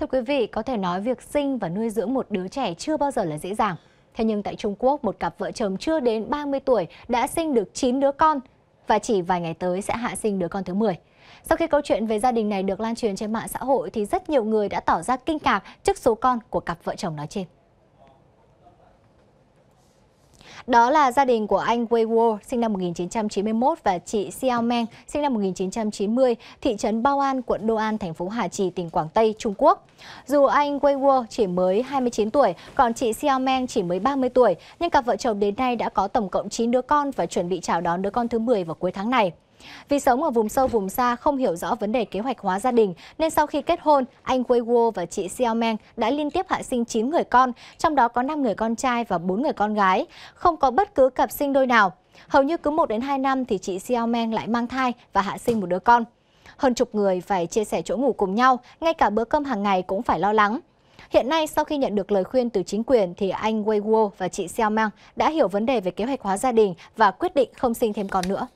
Thưa quý vị, có thể nói việc sinh và nuôi dưỡng một đứa trẻ chưa bao giờ là dễ dàng. Thế nhưng tại Trung Quốc, một cặp vợ chồng chưa đến 30 tuổi đã sinh được 9 đứa con và chỉ vài ngày tới sẽ hạ sinh đứa con thứ 10. Sau khi câu chuyện về gia đình này được lan truyền trên mạng xã hội thì rất nhiều người đã tỏ ra kinh ngạc trước số con của cặp vợ chồng nói trên. Đó là gia đình của anh Wei Wo, sinh năm 1991 và chị Xiao Meng, sinh năm 1990, thị trấn Bao An, quận Đô An, thành phố Hà Trì, tỉnh Quảng Tây, Trung Quốc. Dù anh Wei Wo chỉ mới 29 tuổi, còn chị Xiao Meng chỉ mới 30 tuổi, nhưng cặp vợ chồng đến nay đã có tổng cộng 9 đứa con và chuẩn bị chào đón đứa con thứ 10 vào cuối tháng này. Vì sống ở vùng sâu vùng xa không hiểu rõ vấn đề kế hoạch hóa gia đình, nên sau khi kết hôn, anh Wei Guo và chị Xiao Meng đã liên tiếp hạ sinh 9 người con, trong đó có 5 người con trai và 4 người con gái, không có bất cứ cặp sinh đôi nào. Hầu như cứ 1 đến 2 năm thì chị Xiao Meng lại mang thai và hạ sinh một đứa con. Hơn chục người phải chia sẻ chỗ ngủ cùng nhau, ngay cả bữa cơm hàng ngày cũng phải lo lắng. Hiện nay, sau khi nhận được lời khuyên từ chính quyền, thì anh Wei Guo và chị Xiao Mang đã hiểu vấn đề về kế hoạch hóa gia đình và quyết định không sinh thêm con nữa.